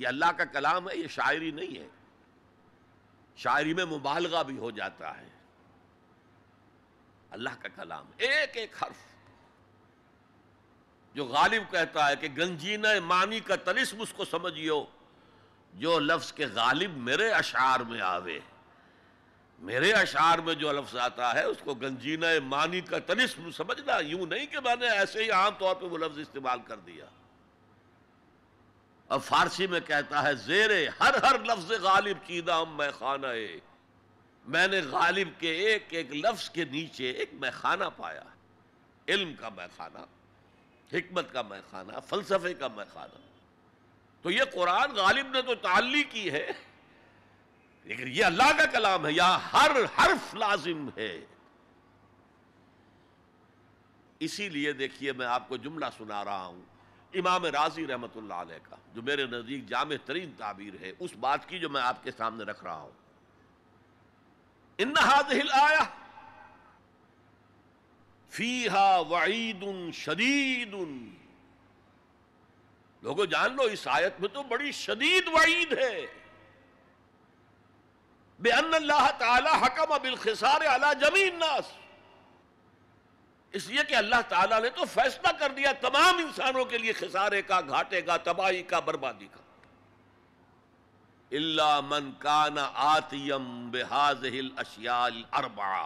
कि अल्लाह का कलाम है ये शायरी नहीं है शायरी में मुबालगा भी हो जाता है अल्लाह का कलाम एक एक हर्फ जो गालिब कहता है कि गंजीना मानी का तलिस्म उसको समझियो जो लफ्ज़ के गालिब मेरे अशार में आवे मेरे अशार में जो लफ्ज़ आता है उसको गंजीना मानी का तलिस्म समझना यूं नहीं कि मैंने ऐसे ही आम तौर पे वो लफ्ज़ इस्तेमाल कर दिया और फारसी में कहता है जेरे हर हर लफ्ज गालिब चीदाम मैं खाना मैंने गालिब के एक एक लफ्ज के नीचे एक मैखाना पाया इल्म का मैखाना हमत का मैखाना फलसफे का मैखाना तो ये कुरान गालिब ने तो ताली की है लेकिन ये अल्लाह का कलाम है या हर हर्फ लाजिम है इसीलिए देखिए मैं आपको जुमला सुना रहा हूं इमाम राजी रहमत का जो मेरे नज़दीक जाम तरीन ताबीर है उस बात की जो मैं आपके सामने रख रहा हूं इन हाजिल आया फीहा वईद शदीद लोगों जान लो इस आयत में तो बड़ी शदीद वईद है बेअन अल्लाह तकम बिलखसार अला जमीन नास इसलिए कि अल्लाह ताला ने तो फैसला कर दिया तमाम इंसानों के लिए खिसारे का घाटे का तबाही का बर्बादी का इल्ला मन काना आतियम बेहाज हिल अशियाल अरबा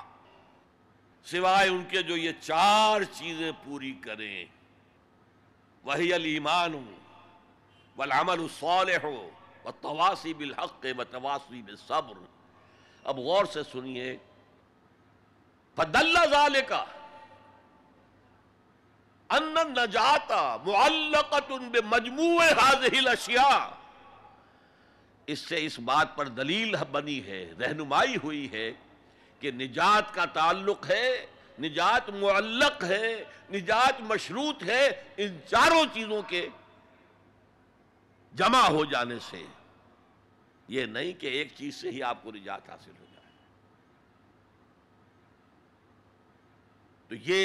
सिवाय उनके जो ये चार चीजें पूरी करें वही अल ईमान वलामल सौल हो व तवासी बिल हक व तवासी बिल सब्र अब गौर से सुनिए फदल्ला का नजाता इससे इस बात पर दलील बनी है रहनुमाई हुई है कि निजात का ताल्लुक है निजात मुअल्लक है निजात मशरूत है इन चारों चीजों के जमा हो जाने से यह नहीं कि एक चीज से ही आपको निजात हासिल हो जाए तो ये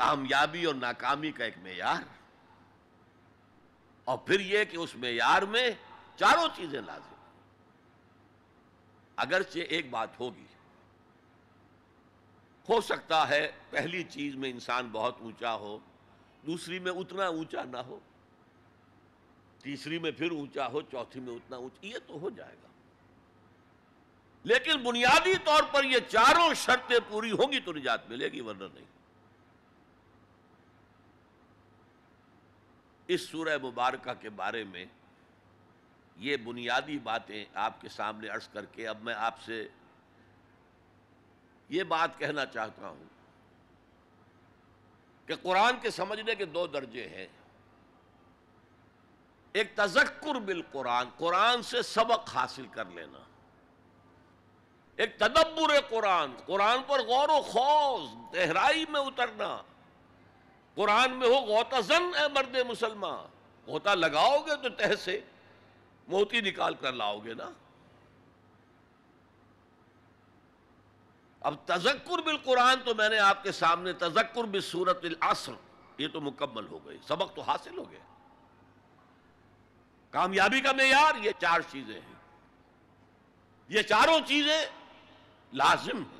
कामयाबी और नाकामी का एक मैार और फिर यह कि उस मैार में चारों चीजें लाजिम अगरचे एक बात होगी हो सकता है पहली चीज में इंसान बहुत ऊंचा हो दूसरी में उतना ऊंचा ना हो तीसरी में फिर ऊंचा हो चौथी में उतना ऊंचा यह तो हो जाएगा लेकिन बुनियादी तौर पर ये चारों शर्तें पूरी होंगी तो निजात मिलेगी वरना नहीं इस सूरह मुबारक के बारे में ये बुनियादी बातें आपके सामने अर्ज करके अब मैं आपसे ये बात कहना चाहता हूं कि कुरान के समझने के दो दर्जे हैं एक तजक्र बिल कुरान कुरान से सबक हासिल कर लेना एक तदब्बर कुरान कुरान पर गौर व खौज गहराई में उतरना कुरान में हो गोता जन है मर्द मुसलमान गोता लगाओगे तो तह से मोती निकाल कर लाओगे ना अब तजक्कुर बिल कुरान तो मैंने आपके सामने तजक्कुर बिल सूरत आसर ये तो मुकम्मल हो गई सबक तो हासिल हो गया कामयाबी का मैार ये चार चीजें हैं ये चारों चीजें लाजिम हैं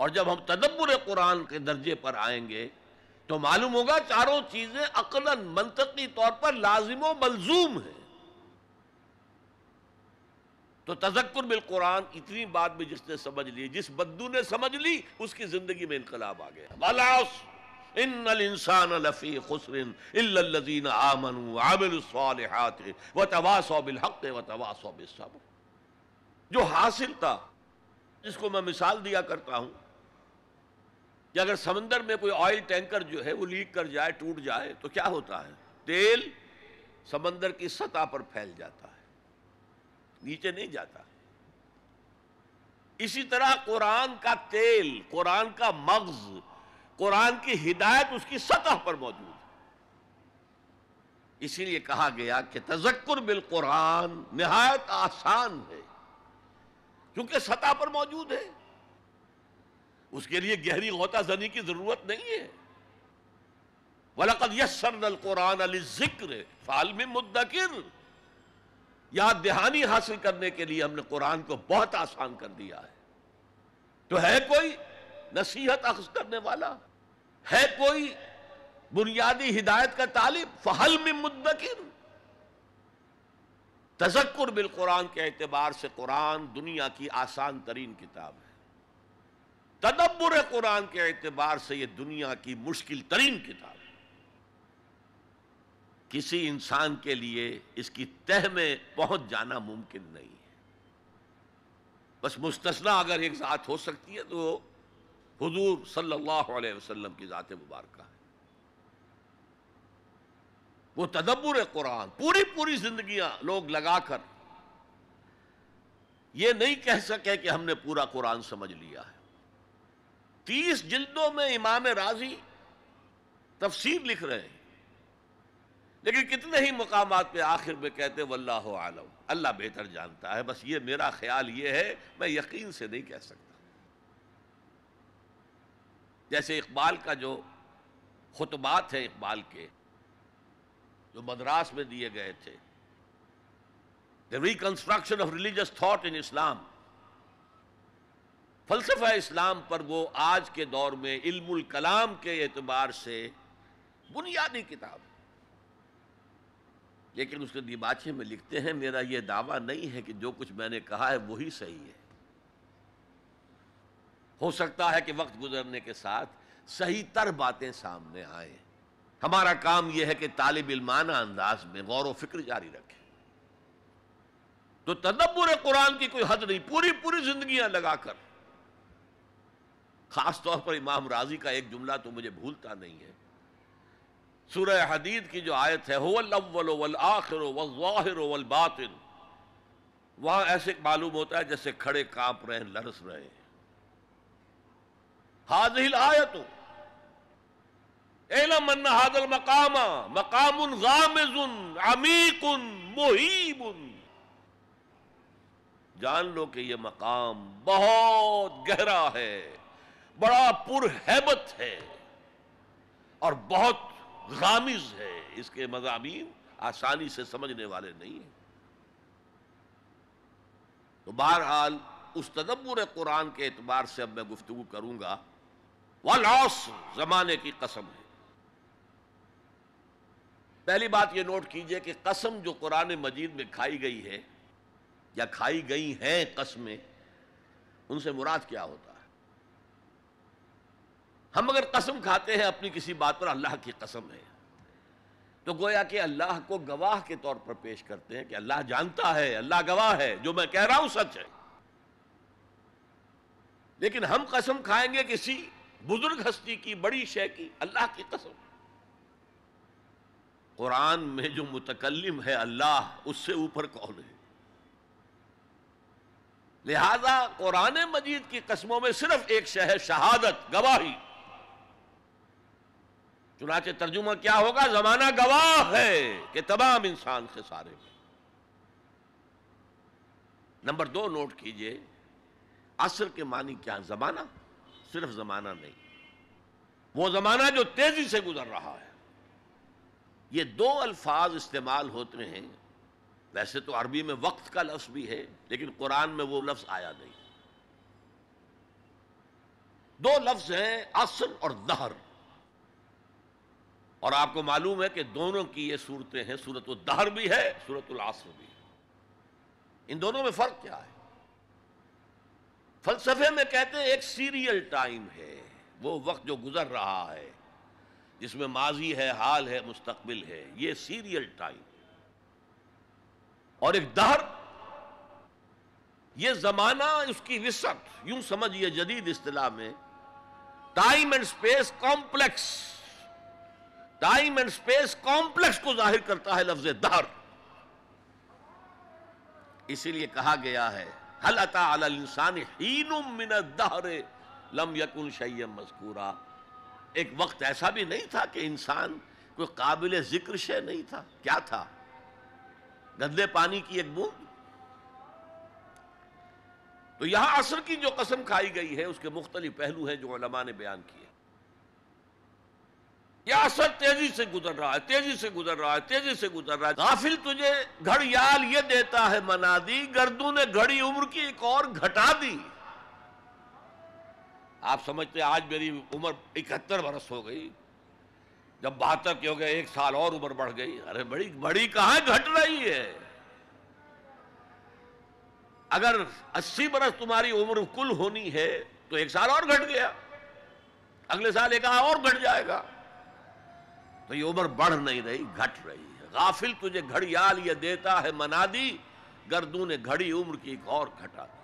और जब हम तदब्बर कुरान के दर्जे पर आएंगे तो मालूम होगा चारों चीज़ें अकलन मनतकी तौर पर लाजिम मलजूम है तो तजक्र बिल कुरान इतनी बात भी जिसने समझ ली जिस बद्दू ने समझ ली उसकी ज़िंदगी में इनकलाब आ गया बलास इन इंसान लफ़ी खुसरिन इल्लज़ीन आमन आमिलसालहत व तवासो हक व तवासो बिसब्र जो हासिल था जिसको मैं मिसाल दिया करता हूं कि अगर समंदर में कोई ऑयल टैंकर जो है वो लीक कर जाए टूट जाए तो क्या होता है तेल समंदर की सतह पर फैल जाता है नीचे नहीं जाता इसी तरह कुरान का तेल कुरान का मग्ज कुरान की हिदायत उसकी सतह पर मौजूद है इसीलिए कहा गया कि तजक्र बिल कुरान नहायत आसान है क्योंकि सतह पर मौजूद है उसके लिए गहरी गोता जनी की जरूरत नहीं है वलकद यसर कुरान अली जिक्र फाल में मुद्दकिर याद दहानी हासिल करने के लिए हमने कुरान को बहुत आसान कर दिया है तो है कोई नसीहत अख्ज करने वाला है कोई बुनियादी हिदायत का तालिब फहल में मुद्दकिर तजक्र बिल कुरान के एतबार से कुरान दुनिया की आसान तरीन किताब है तदब्बर कुरान के अतबार से यह दुनिया की मुश्किल तरीन किताब किसी इंसान के लिए इसकी तह में पहुंच जाना मुमकिन नहीं है बस मुस्तना अगर एक ज़ात हो सकती है तो हजूर सल्लल्लाहु अलैहि वसल्लम की ज़ात मुबारक है वो तदब्बर कुरान पूरी पूरी जिंदगियां लोग लगाकर यह नहीं कह सके कि हमने पूरा कुरान समझ लिया है तीस जिल्दों में इमाम राजी तफसीर लिख रहे हैं लेकिन कितने ही मुकाम पे आखिर में कहते वल्लाह आलम अल्लाह बेहतर जानता है बस ये मेरा ख्याल ये है मैं यकीन से नहीं कह सकता जैसे इकबाल का जो खुतबात है इकबाल के जो मद्रास में दिए गए थे the reconstruction of religious thought in Islam फलसफा इस्लाम पर वो आज के दौर में इल्मुल कलाम के एतबार से बुनियादी किताब लेकिन उसके दिबाचे में लिखते हैं मेरा यह दावा नहीं है कि जो कुछ मैंने कहा है वही सही है हो सकता है कि वक्त गुजरने के साथ सही तर बातें सामने आए हमारा काम यह है कि तालिब इलमाना अंदाज में गौर व फिक्र जारी रखें तो तदब्बर कुरान की कोई हद नहीं पूरी पूरी जिंदगियां लगाकर ख़ास तौर पर इमाम राजी का एक जुमला तो मुझे भूलता नहीं है सूरह हदीद की जो आयत है होवल अव्वल वल आखिर वल वाहिर वल बातिन वहाँ ऐसे मालूम होता है जैसे खड़े कांप रहे हैं लरस रहे हैं हाजिल आयत एलम अन्ना हाजल मकामा मकामुन गामिजुन अमीकुन मुहीबुन जान लो कि यह मकाम बहुत गहरा है बड़ा पुरहेबत है और बहुत गामिज है इसके मजामी आसानी से समझने वाले नहीं है तो बहरहाल उस तदब्बर कुरान के एतबार से अब मैं गुफ्तु करूंगा लॉस जमाने की कसम है पहली बात यह नोट कीजिए कि कसम जो कुरान मजीद में खाई गई है या खाई गई हैं कसमें उनसे मुराद क्या होता है हम अगर कसम खाते हैं अपनी किसी बात पर अल्लाह की कसम है तो गोया कि अल्लाह को गवाह के तौर पर पेश करते हैं कि अल्लाह जानता है अल्लाह गवाह है जो मैं कह रहा हूं सच है लेकिन हम कसम खाएंगे किसी बुजुर्ग हस्ती की बड़ी शय की अल्लाह की कसम कुरान में जो मुतकलम है अल्लाह उससे ऊपर कौन है लिहाजा कुरान मजीद की कस्मों में सिर्फ एक शह शहादत गवाही चुनाचे तर्जुमा क्या होगा जमाना गवाह है कि तमाम इंसान सारे में नंबर दो नोट कीजिए असर के मानी क्या जमाना सिर्फ जमाना नहीं वो जमाना जो तेजी से गुजर रहा है ये दो अल्फाज इस्तेमाल होते हैं वैसे तो अरबी में वक्त का लफ्ज भी है लेकिन कुरान में वो लफ्ज आया नहीं दो लफ्ज हैं असर और दहर और आपको मालूम है कि दोनों की ये सूरतें हैं सूरत दहर भी है सूरत आसर भी है इन दोनों में फ़र्क क्या है फलसफे में कहते हैं एक सीरियल टाइम है वो वक्त जो गुजर रहा है जिसमें माजी है हाल है मुस्तबिल है ये सीरियल टाइम और एक दहर ये ज़माना उसकी विसत यूं समझिए जदीद अतलाह में time and space complex time and space complex को जाहिर करता है लफ्ज दहर इसीलिए कहा गया है हल अता इंसान हीन दहरे लम यकुन शैम मजकूरा एक वक्त ऐसा भी नहीं था कि इंसान कोई काबिल जिक्र शे नहीं था क्या था गंदे पानी की एक बूंद तो यहां असर की जो कसम खाई गई है उसके मुख्तलि पहलू हैं जो ने बयान किए क्या असर तेजी से गुजर रहा है तेजी से गुजर रहा है तेजी से गुजर रहा है गाफिल तुझे घड़ियाल ये देता है मना दी गर्दू ने घड़ी उम्र की एक और घटा दी आप समझते आज मेरी उम्र इकहत्तर बरस हो गई जब बहत्तर के हो गए एक साल और उम्र बढ़ गई अरे बड़ी बड़ी कहां घट रही है अगर 80 बरस तुम्हारी उम्र कुल होनी है तो एक साल और घट गया अगले साल एक और घट जाएगा तो ये उम्र बढ़ नहीं रही घट रही है गाफिल तुझे घड़ियाल ये देता है मना दी गर्दू ने घड़ी उम्र की एक और घटा दी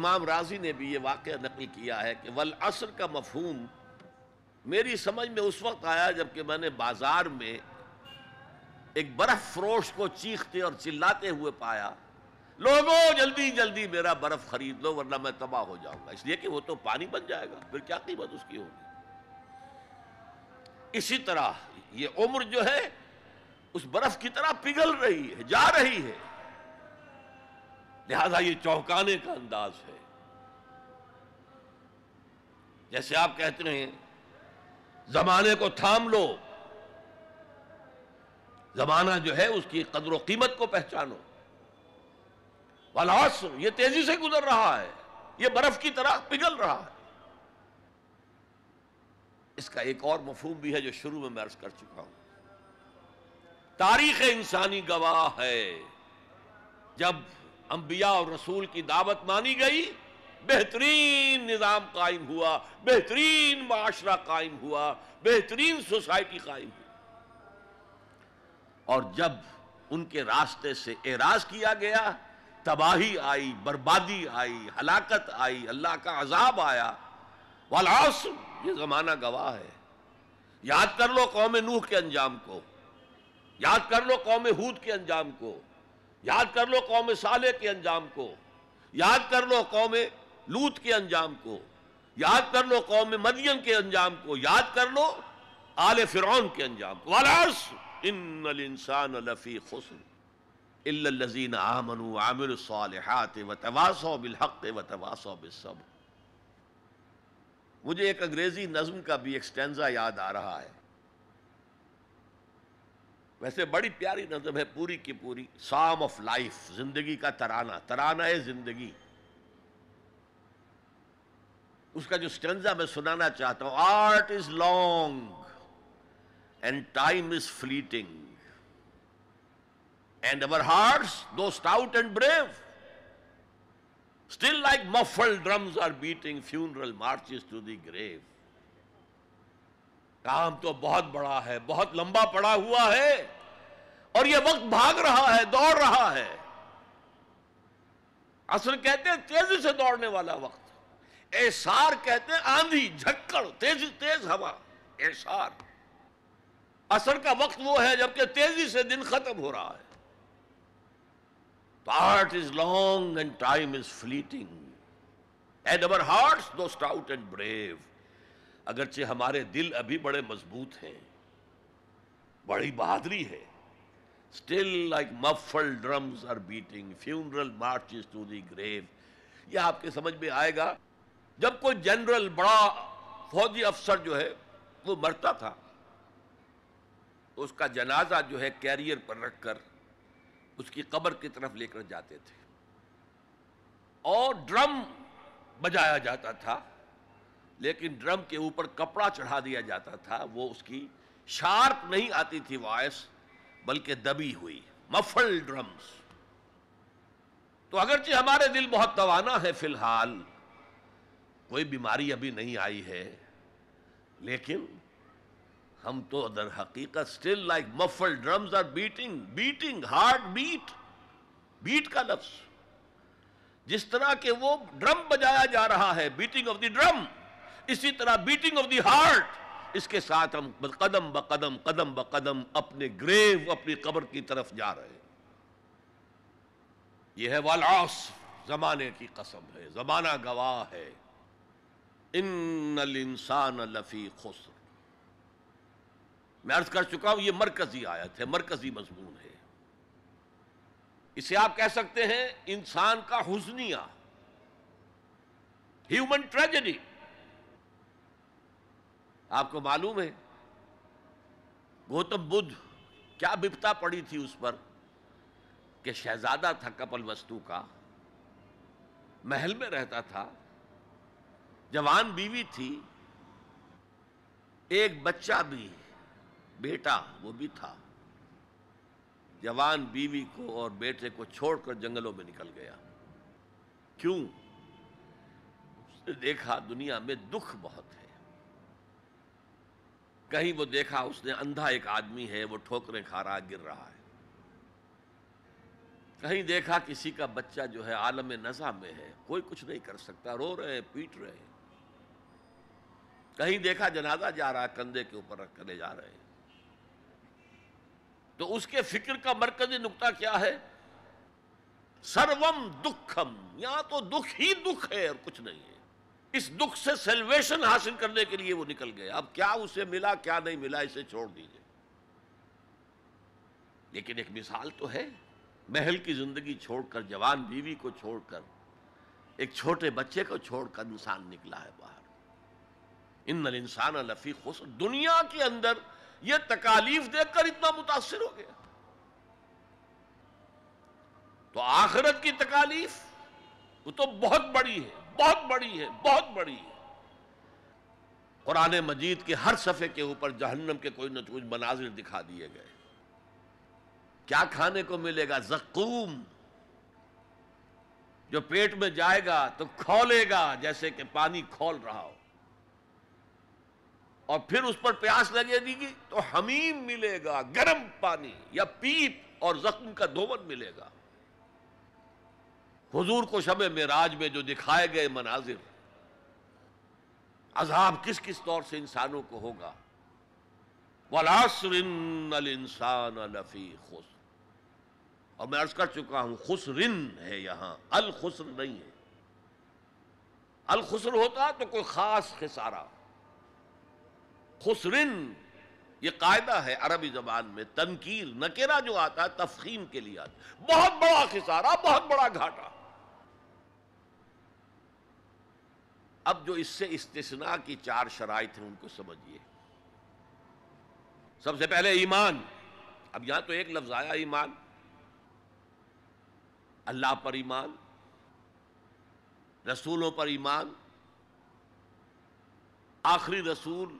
इमाम राजी ने भी ये वाक्य नकल किया है कि वल असर का मफहूम मेरी समझ में उस वक्त आया जबकि मैंने बाज़ार में एक बर्फ़ फरोश को चीखते और चिल्लाते हुए पाया लोगों जल्दी जल्दी मेरा बर्फ़ खरीद लो वरना मैं तबाह हो जाऊंगा इसलिए कि वो तो पानी बन जाएगा फिर क्या कीमत उसकी होगी इसी तरह ये उम्र जो है उस बर्फ की तरह पिघल रही है जा रही है लिहाजा ये चौंकाने का अंदाज है जैसे आप कहते हैं जमाने को थाम लो जमाना जो है उसकी कदर कीमत को पहचानो वाला ये तेजी से गुजर रहा है ये बर्फ की तरह पिघल रहा है इसका एक और मफहूम भी है जो शुरू में मैं कर चुका हूं तारीख इंसानी गवाह है जब अंबिया और रसूल की दावत मानी गई बेहतरीन निज़ाम कायम हुआ बेहतरीन माशरा कायम हुआ बेहतरीन सोसाइटी कायम हुई और जब उनके रास्ते से एराज किया गया तबाही आई बर्बादी आई हलाकत आई अल्लाह का अजाब आया वाला ये ज़माना गवाह है याद कर लो कौम नूह के अंजाम को याद कर लो कौम हूद के अंजाम को याद कर लो कौम साले के अंजाम को याद कर लो कौम लूत के अंजाम को याद कर लो कौम मदियन के अंजाम को याद कर लो आले फिरौन के अंजाम को वालस इन इंसान लफ़ी खुसन इल्लजीन आमनु आमिर सालहात वतवासो बिल बिलहक वतवासो तवासो बिसब्र मुझे एक अंग्रेज़ी नज़म का भी एक स्टेंजा याद आ रहा है वैसे बड़ी प्यारी नज़म है पूरी की पूरी साम ऑफ लाइफ जिंदगी का तराना तराना है जिंदगी उसका जो स्टेंजा मैं सुनाना चाहता हूं art is long and time is fleeting and our hearts though stout and brave Still like muffled drums are beating funeral marches to the grave. काम तो बहुत बड़ा है बहुत लंबा पड़ा हुआ है और यह वक्त भाग रहा है दौड़ रहा है असल कहते हैं तेजी से दौड़ने वाला वक्त एसार कहते हैं आंधी झक्कड़ तेजी तेज हवा एसार असर का वक्त वो है जबकि तेजी से दिन खत्म हो रहा है Part is long and time is fleeting. And our hearts, though stout and brave, अगरचे हमारे दिल अभी बड़े मजबूत हैं बड़ी बहादुरी है still like muffled drums are beating funeral marches to the grave यह आपके समझ में आएगा जब कोई जनरल बड़ा फौजी अफसर जो है वो मरता था उसका जनाजा जो है कैरियर पर रखकर उसकी कब्र की तरफ लेकर जाते थे और ड्रम बजाया जाता था लेकिन ड्रम के ऊपर कपड़ा चढ़ा दिया जाता था वो उसकी शार्प नहीं आती थी वॉयस बल्कि दबी हुई मफल ड्रम्स तो अगरचे हमारे दिल बहुत तवाना है फिलहाल कोई बीमारी अभी नहीं आई है लेकिन हम तो दर हकीकत still like muffled drums are beating beating heart beat beat का लफ्ज जिस तरह के वो ड्रम बजाया जा रहा है बीटिंग ऑफ द ड्रम इसी तरह बीटिंग ऑफ द हार्ट इसके साथ हम कदम ब कदम कदम ब कदम अपने ग्रेव अपनी कब्र की तरफ जा रहे यह है वालास जमाने की कसम है जमाना गवाह है इन इंसान लफी खुसर मैं अर्ज कर चुका हूं ये मरकजी आयत है मरकजी मजमून है इसे आप कह सकते हैं इंसान का हुजनिया ह्यूमन ट्रेजेडी आपको मालूम है गौतम बुद्ध क्या बिपता पड़ी थी उस पर कि शहजादा था कपल वस्तु का महल में रहता था जवान बीवी थी एक बच्चा भी बेटा वो भी था जवान बीवी को और बेटे को छोड़कर जंगलों में निकल गया क्यों उसने देखा दुनिया में दुख बहुत है कहीं वो देखा उसने अंधा एक आदमी है वो ठोकरें खा रहा गिर रहा है कहीं देखा किसी का बच्चा जो है आलम नजा में है कोई कुछ नहीं कर सकता रो रहे हैं पीट रहे हैं कहीं देखा जनाजा जा रहा कंधे के ऊपर रख कर ले जा रहे हैं तो उसके फिक्र का मरकजी नुकता क्या है सर्वम दुखम यहां तो दुख ही दुख है और कुछ नहीं है इस दुख से सेल्वेशन हासिल करने के लिए वो निकल गए अब क्या उसे मिला क्या नहीं मिला इसे छोड़ दीजिए लेकिन एक मिसाल तो है महल की जिंदगी छोड़कर जवान बीवी को छोड़कर एक छोटे बच्चे को छोड़कर इंसान निकला है बाहर इन इंसान लफी खुश दुनिया के अंदर ये तकालीफ देखकर इतना मुतासर हो गया तो आखिरत की तकालीफ वो तो बहुत बड़ी है बहुत बड़ी है बहुत बड़ी है कुरान मजीद के हर सफ़े के ऊपर जहन्नम के कोई ना कोई मनाजिर दिखा दिए गए क्या खाने को मिलेगा जकूम जो पेट में जाएगा तो खोलेगा जैसे कि पानी खोल रहा हो और फिर उस पर प्यास लगेगी तो हमीम मिलेगा गर्म पानी या पीप और जख्म का धोवन मिलेगा हुजूर को में मेराज में जो दिखाए गए मनाजिर अजाब किस किस तौर से इंसानों को होगा वलासरिन इंसान लफी खुस और मैं अर्ज कर चुका हूं खुसरिन है यहां अल खुसर नहीं है अल खुसर होता तो कोई खास खिसारा खुसरिन ये कायदा है अरबी जबान में तनकीर नकेरा जो आता है तफखीम के लिए आता बहुत बड़ा खिसारा बहुत बड़ा घाटा अब जो इससे इस्तना की चार शराइ हैं उनको समझिए सबसे पहले ईमान अब यहां तो एक लफ्ज आया ईमान अल्लाह पर ईमान रसूलों पर ईमान आखिरी रसूल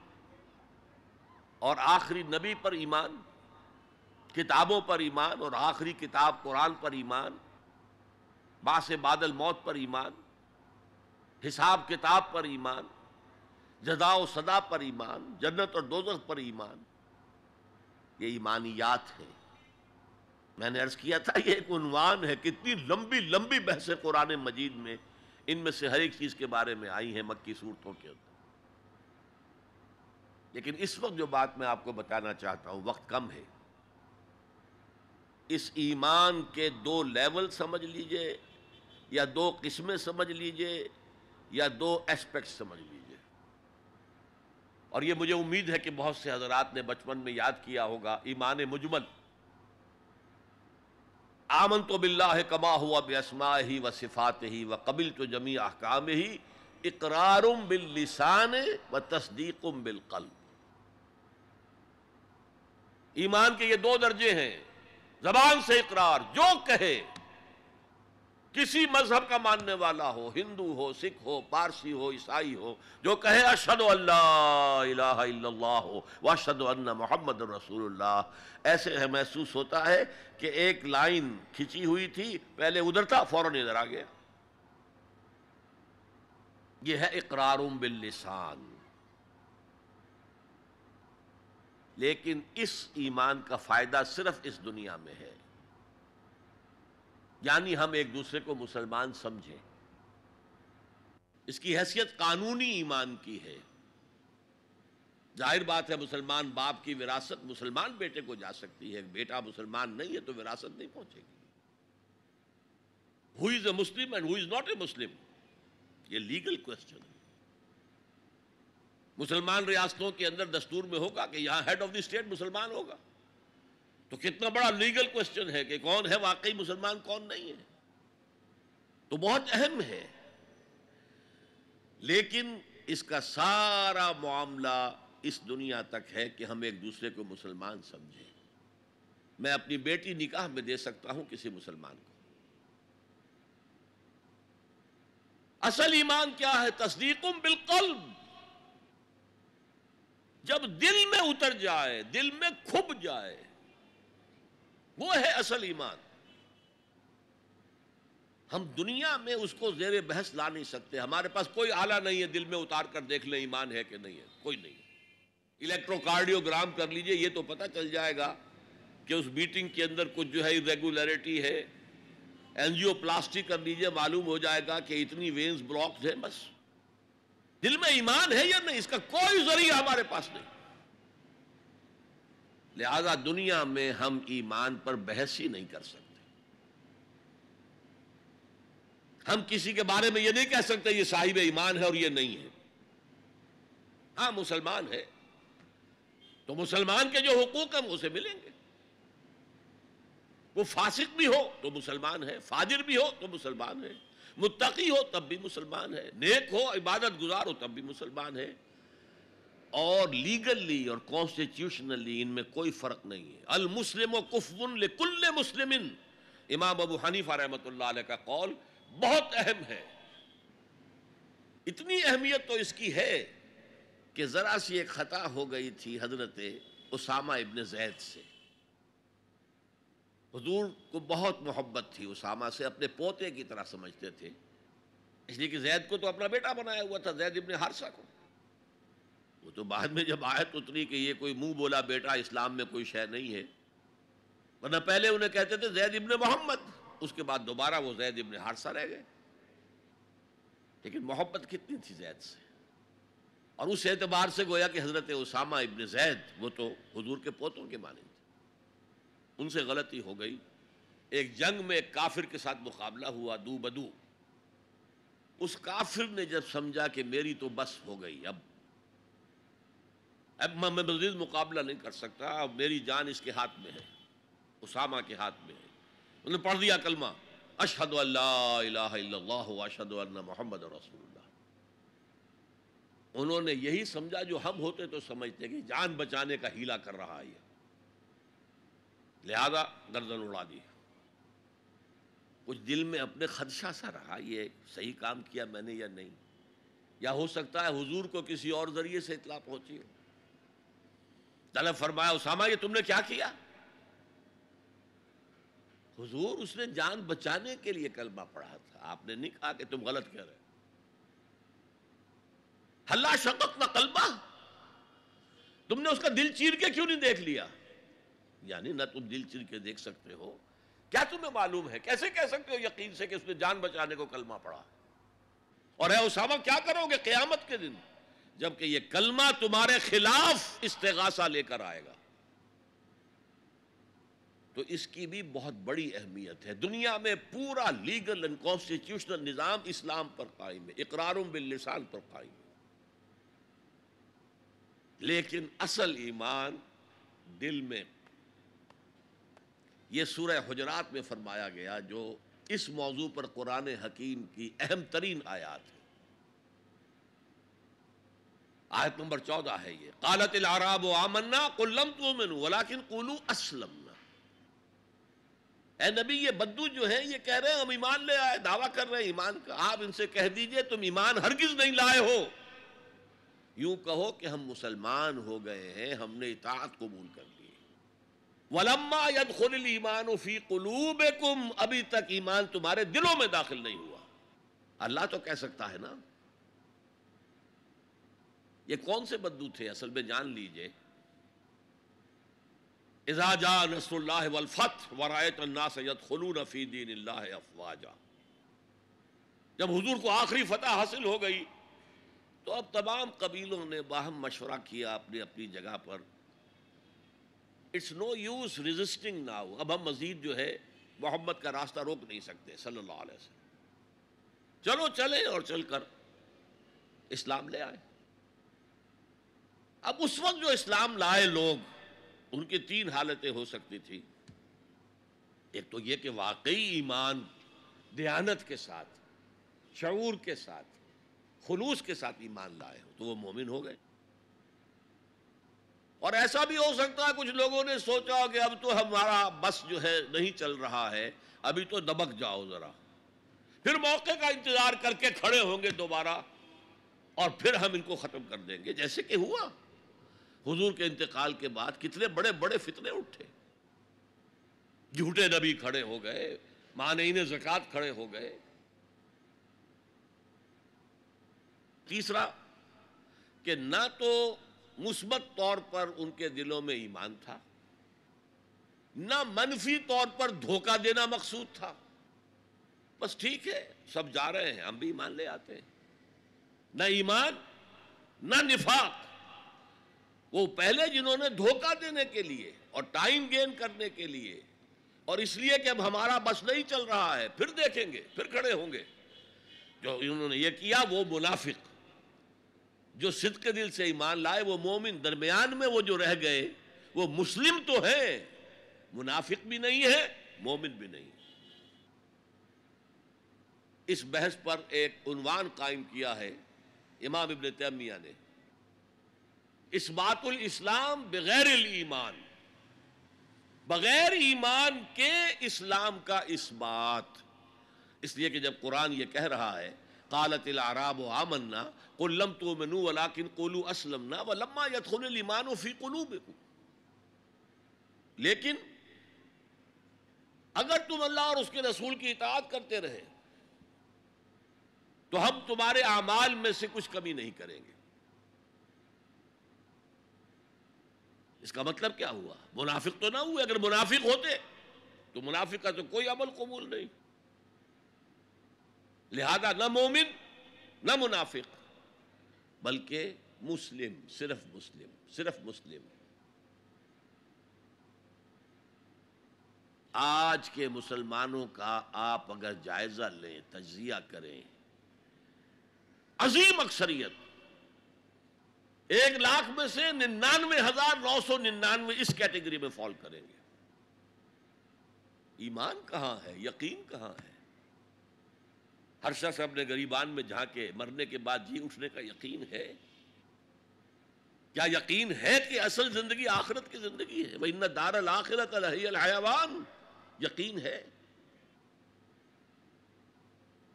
और आखिरी नबी पर ईमान किताबों पर ईमान और आखिरी किताब कुरान पर ईमान बास बादल मौत पर ईमान हिसाब किताब पर ईमान जदा सदा पर ईमान जन्नत और दोजख पर ईमान ये ईमानियात है मैंने अर्ज किया था ये एक उनवान है कितनी लंबी लंबी बहसें कुरान मजीद में इनमें से हर एक चीज़ के बारे में आई है मक्की सूरतों के अंदर लेकिन इस वक्त जो बात मैं आपको बताना चाहता हूँ वक्त कम है इस ईमान के दो लेवल समझ लीजिए या दो किस्में समझ लीजिए या दो एस्पेक्ट समझ लीजिए और ये मुझे उम्मीद है कि बहुत से हजरात ने बचपन में याद किया होगा ईमान मुजमल आमन तो बिल्ला कमा हुआ बेसमा ही व सिफ़ात ही व कबिल तो जमी अहकाम ही इकरारम बिल लिसान व तस्दीकम कल्ब ईमान के ये दो दर्जे हैं जबान से इकरार जो कहे किसी मजहब का मानने वाला हो हिंदू हो सिख हो पारसी हो ईसाई हो जो कहे अशद अल्लाह हो वशद मोहम्मद रसूल ऐसे है महसूस होता है कि एक लाइन खिंची हुई थी पहले उधर था फौरन इधर आ गया यह है इकरार बिल्लिसान लेकिन इस ईमान का फायदा सिर्फ इस दुनिया में है यानी हम एक दूसरे को मुसलमान समझें इसकी हैसियत कानूनी ईमान की है जाहिर बात है मुसलमान बाप की विरासत मुसलमान बेटे को जा सकती है बेटा मुसलमान नहीं है तो विरासत नहीं पहुंचेगी who is a Muslim and who is not a Muslim ये लीगल क्वेश्चन है मुसलमान रियासतों के अंदर दस्तूर में होगा कि यहाँ हेड ऑफ द स्टेट मुसलमान होगा तो कितना बड़ा लीगल क्वेश्चन है कि कौन है वाकई मुसलमान कौन नहीं है तो बहुत अहम है लेकिन इसका सारा मामला इस दुनिया तक है कि हम एक दूसरे को मुसलमान समझें मैं अपनी बेटी निकाह में दे सकता हूं किसी मुसलमान को असल ईमान क्या है तस्दीकुम बिल्कुल जब दिल में उतर जाए दिल में खुब जाए वो है असल ईमान हम दुनिया में उसको जेर बहस ला नहीं सकते हमारे पास कोई आला नहीं है दिल में उतार कर देख ले ईमान है कि नहीं है कोई नहीं है इलेक्ट्रोकार्डियोग्राम कर लीजिए ये तो पता चल जाएगा कि उस मीटिंग के अंदर कुछ जो है इरेगुलरिटी है एनजियो प्लास्टिक कर लीजिए मालूम हो जाएगा कि इतनी वेन्स ब्लॉक्स है बस दिल में ईमान है या नहीं इसका कोई जरिया हमारे पास नहीं लिहाजा दुनिया में हम ईमान पर बहस ही नहीं कर सकते हम किसी के बारे में यह नहीं कह सकते ये साहिब ईमान है और ये नहीं है हाँ मुसलमान है तो मुसलमान के जो हुकूक हम उसे मिलेंगे वो फासिक भी हो तो मुसलमान है फाजिर भी हो तो मुसलमान है मुत्तकी हो तब भी मुसलमान है नेक हो इबादत गुजार हो तब भी मुसलमान है और लीगली और कॉन्स्टिट्यूशनली इनमें कोई फ़र्क नहीं है अल मुस्लिम कुफुन मुस्लिम इमाम अबू हनीफा रहमत का कौल बहुत अहम है इतनी अहमियत तो इसकी है कि ज़रा सी एक ख़ता हो गई थी हजरत उसामा इबन जैद से हजूर को बहुत मोहब्बत थी उसामा से अपने पोते की तरह समझते थे इसलिए कि जैद को तो अपना बेटा बनाया हुआ था जैद इबन हारसा को वो तो बाद में जब आयत उतरी कि ये कोई मुंह बोला बेटा इस्लाम में कोई शय नहीं है वरना पहले उन्हें कहते थे जैद इबन मोहम्मद उसके बाद दोबारा वो जैद इबन हारसा रह गए लेकिन मोहब्बत कितनी थी जैद से और उस एतबार से गोया कि हज़रत उसामा इबन जैद वो तो हजूर के पोतों के माने थे उनसे गलती हो गई एक जंग में एक काफिर के साथ मुकाबला हुआ दू बदू उस काफिर ने जब समझा कि मेरी तो बस हो गई अब अब मैं मजीद मुकाबला नहीं कर सकता अब मेरी जान इसके हाथ में है उसामा के हाथ में है उन्होंने पढ़ दिया कलमा अशहद अशद मोहम्मद रसूल उन्होंने यही समझा जो हम होते तो समझते कि जान बचाने का हीला कर रहा है लिहाजा गर्दन उड़ा दी कुछ दिल में अपने खदशा सा रहा ये सही काम किया मैंने या नहीं या हो सकता है हुजूर को किसी और जरिए से इतला पहुंची हो तलब फरमाया उसामा ये तुमने क्या किया हुजूर उसने जान बचाने के लिए कलमा पढ़ा था आपने नहीं कहा कि तुम गलत कह रहे हल्ला शकत न कलमा तुमने उसका दिल चीर के क्यों नहीं देख लिया यानी ना तुम दिल चिर के देख सकते हो क्या तुम्हें मालूम है कैसे कह सकते हो यकीन से कि उसने जान बचाने को कलमा पड़ा और है उसामा क्या करोगे क्यामत के दिन जबकि ये कलमा तुम्हारे खिलाफ इस्तेगासा लेकर आएगा तो इसकी भी बहुत बड़ी अहमियत है दुनिया में पूरा लीगल एंड कॉन्स्टिट्यूशनल निज़ाम इस्लाम पर कायम है इकरारुम बिल्लिसान पर कायम है लेकिन असल ईमान दिल में ये सूरह हजरात में फरमाया गया जो इस मौजू पर कुरान हकीम की अहम तरीन आयात है आयत नंबर चौदह है ये कालत आराब आमन्ना कुल्लम तो मनु वलाकिन कुलू असलमना ए नबी ये बद्दू जो है ये कह रहे हैं हम ईमान ले आए दावा कर रहे हैं ईमान का आप इनसे कह दीजिए तुम ईमान हरगिज नहीं लाए हो यूं कहो कि हम मुसलमान हो गए हैं हमने इतात कबूल कर लिया वलम्मा यद खुल ईमान फ़ी कलूब कुम अभी तक ईमान तुम्हारे दिलों में दाखिल नहीं हुआ अल्लाह तो कह सकता है ना ये कौन से बद्दू थे असल में जान लीजिए इजाजा नसल्ला वलफत वरायत अन्ना सैद खलू नफ़ी दीन अफवाजा जब हुजूर को आखिरी फतह हासिल हो गई तो अब तमाम कबीलों ने बाहम मशवरा किया अपनी अपनी जगह पर it's no use resisting now अब हम मज़ीद जो है मोहम्मद का रास्ता रोक नहीं सकते सल्लल्लाहु अलैहि वसल्लम चलो चले और चलकर इस्लाम ले आए अब उस वक्त जो इस्लाम लाए लोग उनकी तीन हालतें हो सकती थी एक तो यह कि वाकई ईमान दयानत के साथ शूर के साथ खलूस के साथ ईमान लाए हो तो वो मोमिन हो गए और ऐसा भी हो सकता है कुछ लोगों ने सोचा कि अब तो हमारा बस जो है नहीं चल रहा है अभी तो दबक जाओ ज़रा फिर मौके का इंतज़ार करके खड़े होंगे दोबारा और फिर हम इनको ख़त्म कर देंगे जैसे कि हुआ हुजूर के इंतकाल के बाद कितने बड़े बड़े फितने उठे झूठे नबी खड़े हो गए इन्हें जक़ात खड़े हो गए तीसरा कि ना तो मुस्बत तौर पर उनके दिलों में ईमान था ना मनफी तौर पर धोखा देना मकसूद था बस ठीक है सब जा रहे हैं हम भी ईमान ले आते हैं ना ईमान ना निफाक वो पहले जिन्होंने धोखा देने के लिए और टाइम गेन करने के लिए और इसलिए कि अब हमारा बस नहीं चल रहा है फिर देखेंगे फिर खड़े होंगे जो इन्होंने ये किया वो मुनाफिक जो सिद्ध के दिल से ईमान लाए वो मोमिन दरमियान में वो जो रह गए वो मुस्लिम तो है मुनाफिक भी नहीं है मोमिन भी नहीं इस बहस पर एक उनवान कायम किया है इमाम इबन तैमिया ने इस बातुल इस्लाम बगैर ईमान बगैर ईमान के इस्लाम का इस बात इसलिए कि जब कुरान ये कह रहा है कालतिल आराब आमन्ना कुल्लम तो मनु वलाकिन कोलू असलमना व लम्मा यथुनमान फ़ी कुलूब लेकिन अगर तुम अल्लाह और उसके रसूल की इतात करते रहे तो हम तुम्हारे आमाल में से कुछ कमी नहीं करेंगे इसका मतलब क्या हुआ मुनाफिक तो ना हुए अगर मुनाफिक होते तो मुनाफिक का तो कोई अमल कबूल नहीं लिहाजा न मोमिन न मुनाफिक बल्कि मुस्लिम सिर्फ मुस्लिम सिर्फ मुस्लिम आज के मुसलमानों का आप अगर जायज़ा लें तजिया करें अजीम अक्सरियत एक लाख में से निन्यानवे हजार नौ सौ निन्यानवे इस कैटेगरी में फॉल करेंगे ईमान कहां है यकीन कहां है हर शख्स अपने गरीबान में झांके मरने के बाद जी उठने का यकीन है क्या यकीन है कि असल जिंदगी आखिरत की जिंदगी है वही इन्ना दार आखिरत हयावान यकीन है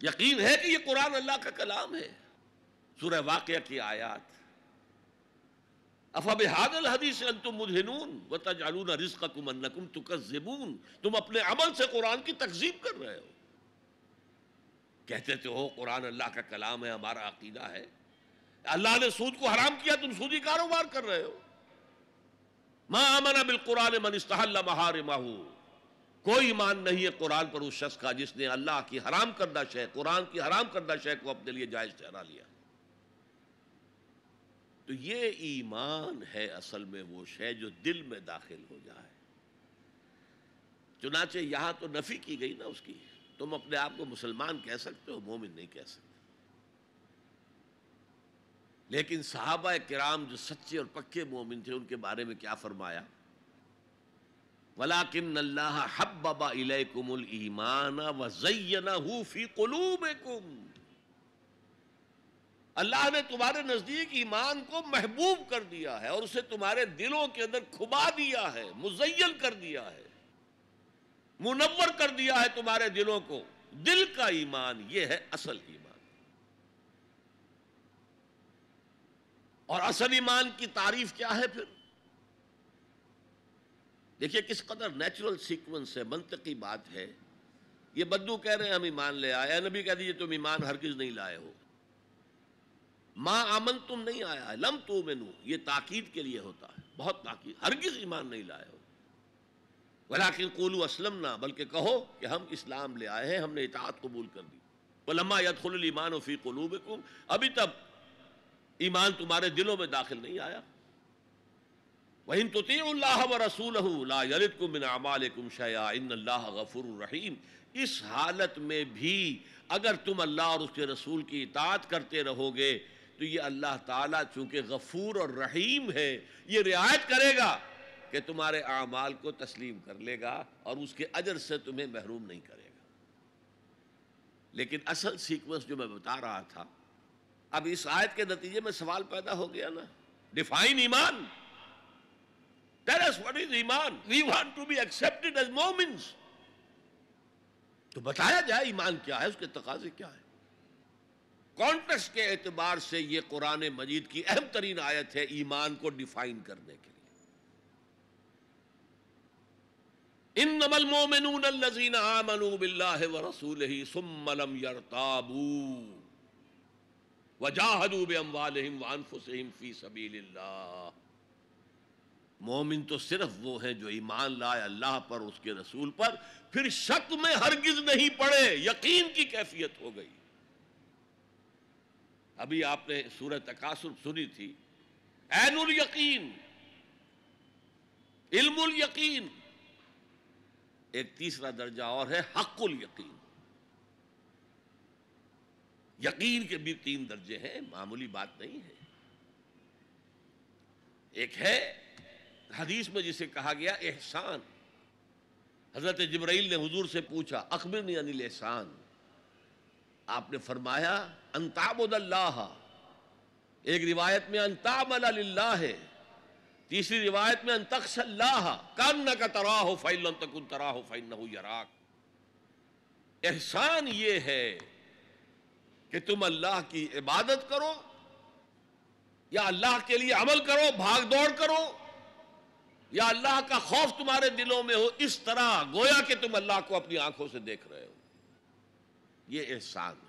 यकीन है कि यह कुरान अल्लाह का कलाम है सूर्य वाक़ की आयात अफब हादल हदीस तुम मुजहनून व तजालून रिस्क कुमन तुम अपने अमल से कुरान की तकजीब कर रहे हो कहते तो हो कुरान अल्लाह का कलाम है हमारा अकीदा है अल्लाह ने सूद को हराम किया तुम सूदी कारोबार कर रहे हो मा आमना बिल कुरान मनस्तहल्ला महार माहू कोई ईमान नहीं है कुरान पर उस शख्स का जिसने अल्लाह की हराम करदा शय कुरान की हराम करदा शय को अपने लिए जायज़ ठहरा लिया तो ये ईमान है असल में वो शय जो दिल में दाखिल हो जाए चुनाचे यहां तो नफी की गई ना उसकी तुम अपने आप को मुसलमान कह सकते हो मोमिन नहीं कह सकते लेकिन साहबा कराम जो सच्चे और पक्के मोमिन थे उनके बारे में क्या फरमाया वलाकिन अल्लाह हब्बा इलैकुमुल ईमान व जयना फी कुलूबकुम अल्लाह ने तुम्हारे नज़दीक ईमान को महबूब कर दिया है और उसे तुम्हारे दिलों के अंदर खुबा दिया है मुजैन कर दिया है मुनवर कर दिया है तुम्हारे दिलों को दिल का ईमान यह है असल ईमान और असल ईमान की तारीफ क्या है फिर देखिए किस कदर नेचुरल सीक्वेंस है मंत्र की बात है ये बद्दू कह रहे हैं हम ईमान ले आए नबी कह दीजिए तुम ईमान किस नहीं लाए हो माँ आमन तुम नहीं आया है लम तू मेनू ये ताकीद के लिए होता है बहुत ताकीद किस ईमान नहीं लाए हो वलाकिन कोलू असलम ना बल्कि कहो कि हम इस्लाम ले आए हैं हमने इतात कबूल कर दी वलमा यदखलमान फ़ी कलूब अभी तब ईमान तुम्हारे दिलों में दाखिल नहीं आया वहीन तुतील्ला व रसूल लाकुम शयाल्ला गफुर रहीम इस हालत में भी अगर तुम अल्लाह और उसके रसूल की इतात करते रहोगे तो ये अल्लाह ताला चूंकि गफूर और रहीम है ये रियायत करेगा कि तुम्हारे अमाल को तस्लीम कर लेगा और उसके अजर से तुम्हें महरूम नहीं करेगा लेकिन असल सीक्वेंस जो मैं बता रहा था अब इस आयत के नतीजे में सवाल पैदा हो गया ना डिफाइन ईमान टेरस व्हाट इज ईमान we want to be accepted as मोमिन्स तो बताया जाए ईमान क्या है उसके तकाजे क्या है कॉन्टेक्स्ट के एतबार से ये कुरान मजीद की अहम तरीन आयत है ईमान को डिफाइन करने के मोमिन तो सिर्फ वो है जो ईमान लाए अल्लाह पर उसके रसूल पर फिर शक में हरगिज नहीं पड़े यकीन की कैफियत हो गई अभी आपने सूरह तकासुर सुनी थी एनुल यकीन इल्मुल यकीन एक तीसरा दर्जा और है हकुल यकीन यकीन के भी तीन दर्जे हैं मामूली बात नहीं है एक है हदीस में जिसे कहा गया एहसान हजरत जबराइल ने हुजूर से पूछा अकबर अनिल एहसान आपने फरमाया अंताबुल्लाह एक रिवायत में अंताब है तीसरी रिवायत में अंतक्सल्लाह कान न का तरा हो फाइन तकुन तरा हो फाइन न हो यराक एहसान ये है कि तुम अल्लाह की इबादत करो या अल्लाह के लिए अमल करो भाग दौड़ करो या अल्लाह का खौफ तुम्हारे दिलों में हो इस तरह गोया कि तुम अल्लाह को अपनी आंखों से देख रहे हो यह एहसान